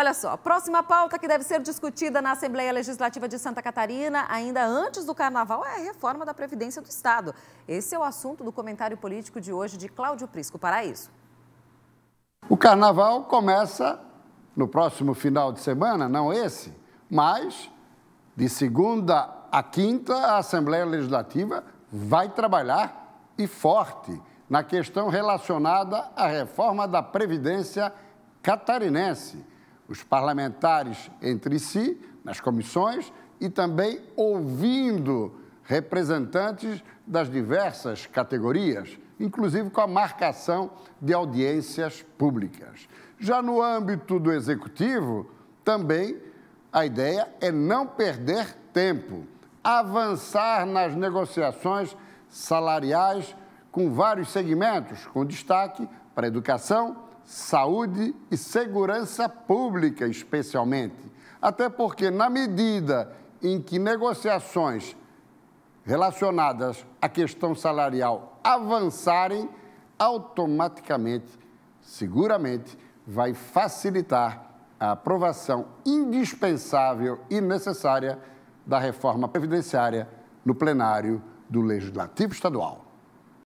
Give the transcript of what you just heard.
Olha só, próxima pauta que deve ser discutida na Assembleia Legislativa de Santa Catarina, ainda antes do carnaval, é a reforma da Previdência do Estado. Esse é o assunto do comentário político de hoje de Cláudio Prisco Paraíso. O carnaval começa no próximo final de semana, não esse, mas de segunda a quinta, a Assembleia Legislativa vai trabalhar e forte na questão relacionada à reforma da Previdência Catarinense os parlamentares entre si, nas comissões, e também ouvindo representantes das diversas categorias, inclusive com a marcação de audiências públicas. Já no âmbito do executivo, também a ideia é não perder tempo, avançar nas negociações salariais com vários segmentos, com destaque para a educação, saúde e segurança pública, especialmente. Até porque, na medida em que negociações relacionadas à questão salarial avançarem, automaticamente, seguramente, vai facilitar a aprovação indispensável e necessária da reforma previdenciária no plenário do Legislativo Estadual.